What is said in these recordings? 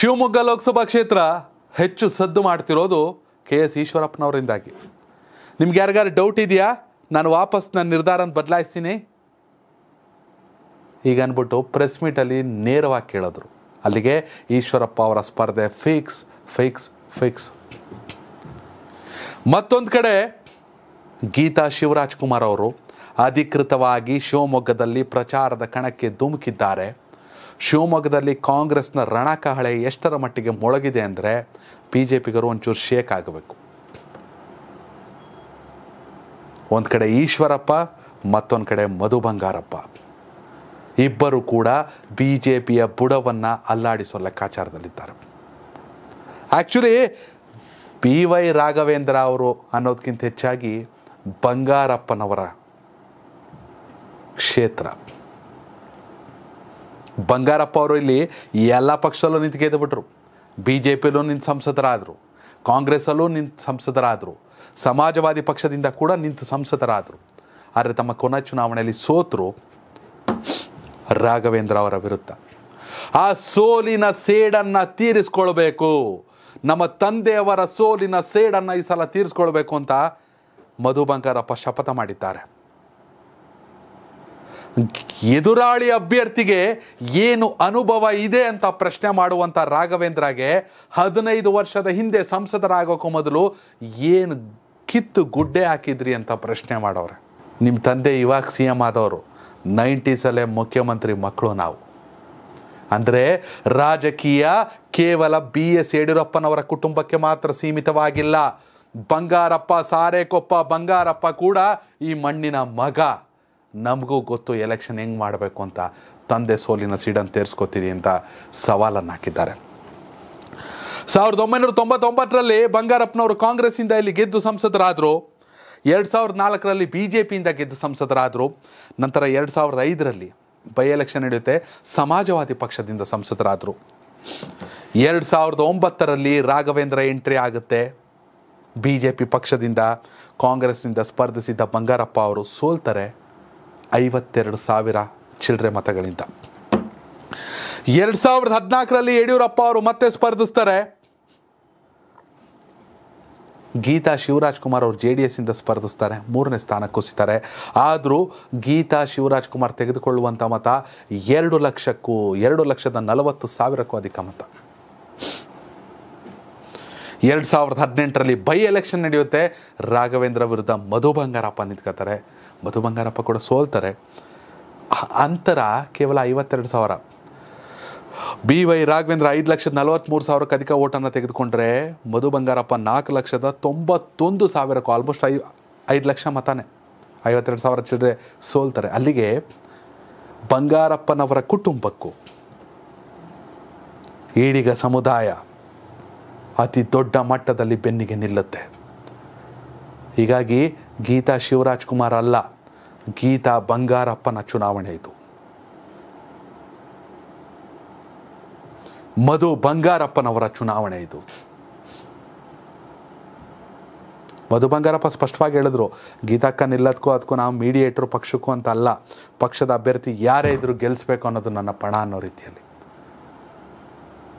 ಶಿವಮೊಗ್ಗ ಲೋಕಸಭಾ ಕ್ಷೇತ್ರ ಹೆಚ್ಚು ಸದ್ದು ಮಾಡ್ತಿರೋದು ಕೆ ಎಸ್ ಈಶ್ವರಪ್ಪನವರಿಂದಾಗಿ ನಿಮ್ಗೆ ಯಾರಿಗಾರು ಡೌಟ್ ಇದೆಯಾ ನಾನು ವಾಪಸ್ ನನ್ನ ನಿರ್ಧಾರನ ಬದಲಾಯಿಸ್ತೀನಿ ಈಗ ಅಂದ್ಬಿಟ್ಟು ಪ್ರೆಸ್ ಮೀಟಲ್ಲಿ ನೇರವಾಗಿ ಕೇಳಿದ್ರು ಅಲ್ಲಿಗೆ ಈಶ್ವರಪ್ಪ ಅವರ ಸ್ಪರ್ಧೆ ಫಿಕ್ಸ್ ಫಿಕ್ಸ್ ಫಿಕ್ಸ್ ಮತ್ತೊಂದು ಕಡೆ ಗೀತಾ ಶಿವರಾಜ್ ಕುಮಾರ್ ಅವರು ಅಧಿಕೃತವಾಗಿ ಶಿವಮೊಗ್ಗದಲ್ಲಿ ಪ್ರಚಾರದ ಕಣಕ್ಕೆ ಧುಮುಕಿದ್ದಾರೆ ಶಿವಮೊಗ್ಗದಲ್ಲಿ ಕಾಂಗ್ರೆಸ್ನ ರಣಕಹಳೆ ಎಷ್ಟರ ಮಟ್ಟಿಗೆ ಮೊಳಗಿದೆ ಅಂದರೆ ಬಿ ಜೆ ಪಿಗರು ಒಂಚೂರು ಶೇಕ್ ಆಗಬೇಕು ಒಂದು ಕಡೆ ಈಶ್ವರಪ್ಪ ಮತ್ತೊಂದು ಕಡೆ ಮಧು ಬಂಗಾರಪ್ಪ ಇಬ್ಬರು ಕೂಡ ಬಿ ಜೆ ಪಿಯ ಬುಡವನ್ನು ಅಲ್ಲಾಡಿಸೋ ಲೆಕ್ಕಾಚಾರದಲ್ಲಿದ್ದಾರೆ ಆ್ಯಕ್ಚುಲಿ ಬಿ ವೈ ರಾಘವೇಂದ್ರ ಅವರು ಅನ್ನೋದಕ್ಕಿಂತ ಹೆಚ್ಚಾಗಿ ಬಂಗಾರಪ್ಪನವರ ಕ್ಷೇತ್ರ ಬಂಗಾರಪ್ಪ ಅವರು ಇಲ್ಲಿ ಎಲ್ಲ ಪಕ್ಷದಲ್ಲೂ ನಿಂತು ಗೆದ್ದುಬಿಟ್ರು ಬಿ ಜೆ ಪಿಲೂ ನಿಂತು ಸಂಸದರಾದರು ಕಾಂಗ್ರೆಸ್ಸಲ್ಲೂ ನಿಂತು ಸಂಸದರಾದರು ಸಮಾಜವಾದಿ ಪಕ್ಷದಿಂದ ಕೂಡ ನಿಂತು ಸಂಸದರಾದರು ಆದರೆ ತಮ್ಮ ಕೊನೆ ಚುನಾವಣೆಯಲ್ಲಿ ಸೋತರು ರಾಘವೇಂದ್ರ ಅವರ ವಿರುದ್ಧ ಆ ಸೋಲಿನ ಸೇಡನ್ನು ತೀರಿಸ್ಕೊಳ್ಬೇಕು ನಮ್ಮ ತಂದೆಯವರ ಸೋಲಿನ ಸೇಡನ್ನು ಈ ಸಲ ತೀರಿಸ್ಕೊಳ್ಬೇಕು ಅಂತ ಮಧು ಬಂಗಾರಪ್ಪ ಶಪಥ ಮಾಡಿದ್ದಾರೆ ಎದುರಾಳಿ ಅಭ್ಯರ್ಥಿಗೆ ಏನು ಅನುಭವ ಇದೆ ಅಂತ ಪ್ರಶ್ನೆ ಮಾಡುವಂಥ ರಾಘವೇಂದ್ರಗೆ ಹದಿನೈದು ವರ್ಷದ ಹಿಂದೆ ಸಂಸದರಾಗೋಕ್ಕೂ ಮೊದಲು ಏನು ಕಿತ್ತು ಗುಡ್ಡೆ ಹಾಕಿದ್ರಿ ಅಂತ ಪ್ರಶ್ನೆ ಮಾಡೋರೆ ನಿಮ್ಮ ತಂದೆ ಇವಾಗ ಸಿ ಎಮ್ ಆದವರು ನೈಂಟೀಸಲ್ಲೇ ಮುಖ್ಯಮಂತ್ರಿ ಮಕ್ಕಳು ನಾವು ಅಂದರೆ ರಾಜಕೀಯ ಕೇವಲ ಬಿ ಎಸ್ ಯಡಿಯೂರಪ್ಪನವರ ಕುಟುಂಬಕ್ಕೆ ಮಾತ್ರ ಸೀಮಿತವಾಗಿಲ್ಲ ಬಂಗಾರಪ್ಪ ಸಾರೆಕೊಪ್ಪ ಬಂಗಾರಪ್ಪ ಕೂಡ ಈ ಮಣ್ಣಿನ ಮಗ ನಮಗೂ ಗೊತ್ತು ಎಲೆಕ್ಷನ್ ಹೆಂಗೆ ಮಾಡಬೇಕು ಅಂತ ತಂದೆ ಸೋಲಿನ ಸೀಡನ್ನು ತೇರಿಸ್ಕೋತೀರಿ ಅಂತ ಸವಾಲನ್ನು ಹಾಕಿದ್ದಾರೆ ಸಾವಿರದ ಒಂಬೈನೂರ ತೊಂಬತ್ತೊಂಬತ್ತರಲ್ಲಿ ಬಂಗಾರಪ್ಪನವರು ಕಾಂಗ್ರೆಸ್ಸಿಂದ ಇಲ್ಲಿ ಗೆದ್ದು ಸಂಸದರಾದರು ಎರಡು ಸಾವಿರದ ನಾಲ್ಕರಲ್ಲಿ ಬಿ ಜೆ ಪಿಯಿಂದ ಗೆದ್ದು ಸಂಸದರಾದರು ನಂತರ ಎರಡು ಸಾವಿರದ ಐದರಲ್ಲಿ ಬೈ ಎಲೆಕ್ಷನ್ ನಡೆಯುತ್ತೆ ಸಮಾಜವಾದಿ ಪಕ್ಷದಿಂದ ಸಂಸದರಾದರು ಎರಡು ಸಾವಿರದ ಒಂಬತ್ತರಲ್ಲಿ ರಾಘವೇಂದ್ರ ಎಂಟ್ರಿ ಆಗುತ್ತೆ ಬಿ ಜೆ ಪಿ ಪಕ್ಷದಿಂದ ಕಾಂಗ್ರೆಸ್ನಿಂದ ಸ್ಪರ್ಧಿಸಿದ್ದ ಬಂಗಾರಪ್ಪ ಅವರು ಸೋಲ್ತಾರೆ ಐವತ್ತೆರಡು ಸಾವಿರ ಚಿಲ್ಡ್ರೆ ಮತಗಳಿಂದ ಎರಡ್ ಸಾವಿರದ ಹದಿನಾಲ್ಕರಲ್ಲಿ ಯಡಿಯೂರಪ್ಪ ಅವರು ಮತ್ತೆ ಸ್ಪರ್ಧಿಸ್ತಾರೆ ಗೀತಾ ಶಿವರಾಜ್ ಕುಮಾರ್ ಅವರು ಜೆ ಡಿ ಎಸ್ ಇಂದ ಸ್ಪರ್ಧಿಸ್ತಾರೆ ಮೂರನೇ ಸ್ಥಾನ ಕುಸಿತಾರೆ ಆದರೂ ಗೀತಾ ಶಿವರಾಜ್ ಕುಮಾರ್ ತೆಗೆದುಕೊಳ್ಳುವಂಥ ಮತ ಎರಡು ಲಕ್ಷಕ್ಕೂ ಎರಡು ಲಕ್ಷದ ನಲವತ್ತು ಸಾವಿರಕ್ಕೂ ಅಧಿಕ ಮತ ಎರಡು ಸಾವಿರದ ಹದಿನೆಂಟರಲ್ಲಿ ಬೈ ಎಲೆಕ್ಷನ್ ನಡೆಯುತ್ತೆ ರಾಘವೇಂದ್ರ ವಿರುದ್ಧ ಮಧು ಬಂಗಾರಪ್ಪ ನಿಂತ್ಕೋತಾರೆ ಮಧು ಬಂಗಾರಪ್ಪ ಕೂಡ ಸೋಲ್ತಾರೆ ಅಂತರ ಕೇವಲ ಐವತ್ತೆರಡು ಸಾವಿರ ಬಿ ವೈ ರಾಘವೇಂದ್ರ ಐದು ಲಕ್ಷದ ನಲವತ್ತ್ಮೂರು ಸಾವಿರಕ್ಕೆ ಅಧಿಕ ಓಟನ್ನು ತೆಗೆದುಕೊಂಡ್ರೆ ಮಧು ಬಂಗಾರಪ್ಪ ನಾಲ್ಕು ಲಕ್ಷದ ತೊಂಬತ್ತೊಂದು ಸಾವಿರಕ್ಕೂ ಆಲ್ಮೋಸ್ಟ್ ಐ ಐದು ಲಕ್ಷ ಮತಾನೆ ಐವತ್ತೆರಡು ಸಾವಿರ ಚಿಲ್ಲರೆ ಸೋಲ್ತಾರೆ ಅಲ್ಲಿಗೆ ಬಂಗಾರಪ್ಪನವರ ಕುಟುಂಬಕ್ಕೂ ಈಡಿಗ ಸಮುದಾಯ ಅತಿ ದೊಡ್ಡ ಮಟ್ಟದಲ್ಲಿ ಬೆನ್ನಿಗೆ ನಿಲ್ಲುತ್ತೆ ಹೀಗಾಗಿ ಗೀತಾ ಶಿವರಾಜ್ ಕುಮಾರ್ ಅಲ್ಲ ಗೀತಾ ಬಂಗಾರಪ್ಪನ ಚುನಾವಣೆ ಇದು ಮಧು ಬಂಗಾರಪ್ಪನವರ ಚುನಾವಣೆ ಇದು ಮಧು ಬಂಗಾರಪ್ಪ ಸ್ಪಷ್ಟವಾಗಿ ಹೇಳಿದ್ರು ಗೀತಾಕ್ಕ ನಿಲ್ಲದಕ್ಕೂ ಅದಕ್ಕೂ ನಾವು ಮೀಡಿಯೇಟ್ರು ಪಕ್ಷಕ್ಕೂ ಅಂತ ಅಲ್ಲ ಪಕ್ಷದ ಅಭ್ಯರ್ಥಿ ಯಾರೇ ಇದ್ರು ಗೆಲ್ಲಿಸ್ಬೇಕು ಅನ್ನೋದು ನನ್ನ ಪಣ ಅನ್ನೋ ರೀತಿಯಲ್ಲಿ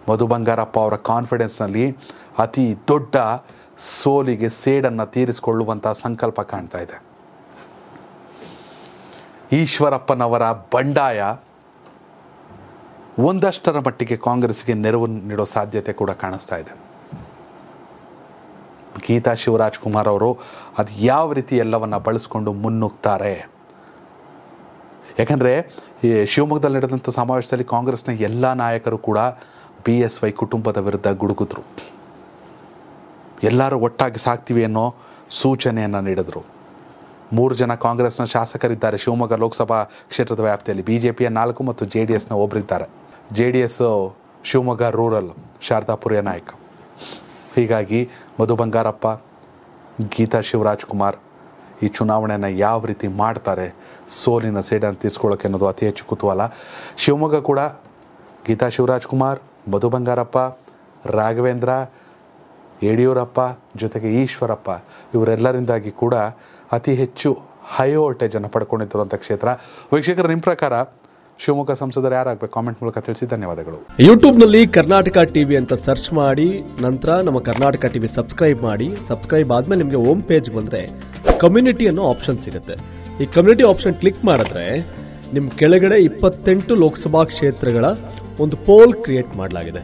ಮಧು ಬಂಗಾರಪ್ಪ ಅವರ ಕಾನ್ಫಿಡೆನ್ಸ್ನಲ್ಲಿ ಅತಿ ದೊಡ್ಡ ಸೋಲಿಗೆ ಸೇಡನ್ನು ತೀರಿಸಿಕೊಳ್ಳುವಂತಹ ಸಂಕಲ್ಪ ಕಾಣ್ತಾ ಇದೆ ಈಶ್ವರಪ್ಪನವರ ಬಂಡಾಯ ಒಂದಷ್ಟರ ಮಟ್ಟಿಗೆ ಕಾಂಗ್ರೆಸ್ಗೆ ನೆರವು ನೀಡೋ ಸಾಧ್ಯತೆ ಕೂಡ ಕಾಣಿಸ್ತಾ ಇದೆ ಗೀತಾ ಶಿವರಾಜ್ ಕುಮಾರ್ ಅವರು ಅದು ಯಾವ ರೀತಿ ಎಲ್ಲವನ್ನು ಬಳಸ್ಕೊಂಡು ಮುನ್ನುಗ್ತಾರೆ ಯಾಕಂದರೆ ಶಿವಮೊಗ್ಗದಲ್ಲಿ ನಡೆದಂಥ ಸಮಾವೇಶದಲ್ಲಿ ಕಾಂಗ್ರೆಸ್ನ ಎಲ್ಲ ನಾಯಕರು ಕೂಡ ಬಿ ಎಸ್ ವೈ ಕುಟುಂಬದ ವಿರುದ್ಧ ಗುಡುಗಿದ್ರು ಎಲ್ಲರೂ ಒಟ್ಟಾಗಿ ಸಾಕ್ತೀವಿ ಅನ್ನೋ ಸೂಚನೆಯನ್ನು ನೀಡಿದರು ಮೂರು ಜನ ಕಾಂಗ್ರೆಸ್ನ ಶಾಸಕರಿದ್ದಾರೆ ಶಿವಮೊಗ್ಗ ಲೋಕಸಭಾ ಕ್ಷೇತ್ರದ ವ್ಯಾಪ್ತಿಯಲ್ಲಿ ಬಿ ಜೆ ಪಿಯ ನಾಲ್ಕು ಮತ್ತು ಜೆ ಡಿ ಎಸ್ನ ಒಬ್ಬರಿದ್ದಾರೆ J D S Shivamogga rural ಶಾರದಾಪುರಿಯ ನಾಯಕ ಹೀಗಾಗಿ ಮಧು ಬಂಗಾರಪ್ಪ ಗೀತಾ ಶಿವರಾಜ್ ಕುಮಾರ್ ಈ ಚುನಾವಣೆಯನ್ನು ಯಾವ ರೀತಿ ಮಾಡ್ತಾರೆ ಸೋಲಿನ ಸೇಡನ್ನು ತೀರಿಸ್ಕೊಳ್ಳೋಕೆ ಅನ್ನೋದು ಅತಿ ಹೆಚ್ಚು ಕುತೂಹಲ ಶಿವಮೊಗ್ಗ ಕೂಡ ಗೀತಾ ಶಿವರಾಜ್ ಕುಮಾರ್ ಮಧು ಬಂಗಾರಪ್ಪ ರಾಘವೇಂದ್ರ ಯಡಿಯೂರಪ್ಪ ಜೊತೆಗೆ ಈಶ್ವರಪ್ಪ ಇವರೆಲ್ಲರಿಂದಾಗಿ ಕೂಡ ಅತಿ ಹೆಚ್ಚು ಹೈ ವೋಲ್ಟೇಜನ್ನು ಅಂತ ಕ್ಷೇತ್ರ ವೀಕ್ಷಕರ ನಿಮ್ಮ ಪ್ರಕಾರ ಶಿವಮೊಗ್ಗ ಸಂಸದರು ಯಾರಾಗಬೇಕು ಕಾಮೆಂಟ್ ಮೂಲಕ ತಿಳಿಸಿ ಧನ್ಯವಾದಗಳು ಯೂಟ್ಯೂಬ್ನಲ್ಲಿ ಕರ್ನಾಟಕ ಟಿವಿ ಅಂತ ಸರ್ಚ್ ಮಾಡಿ ನಂತರ ನಮ್ಮ ಕರ್ನಾಟಕ ಟಿವಿ ಸಬ್ಸ್ಕ್ರೈಬ್ ಮಾಡಿ ಸಬ್ಸ್ಕ್ರೈಬ್ ಆದಮೇಲೆ ನಿಮಗೆ ಹೋಮ್ ಪೇಜ್ ಬಂದರೆ ಕಮ್ಯುನಿಟಿ ಅನ್ನೋ ಆಪ್ಷನ್ ಸಿಗುತ್ತೆ ಈ ಕಮ್ಯುನಿಟಿ ಆಪ್ಷನ್ ಕ್ಲಿಕ್ ಮಾಡಿದ್ರೆ ನಿಮ್ಮ ಕೆಳಗಡೆ ಇಪ್ಪತ್ತೆಂಟು ಲೋಕಸಭಾ ಕ್ಷೇತ್ರಗಳ ಒಂದು ಪೋಲ್ ಕ್ರಿಯೇಟ್ ಮಾಡಲಾಗಿದೆ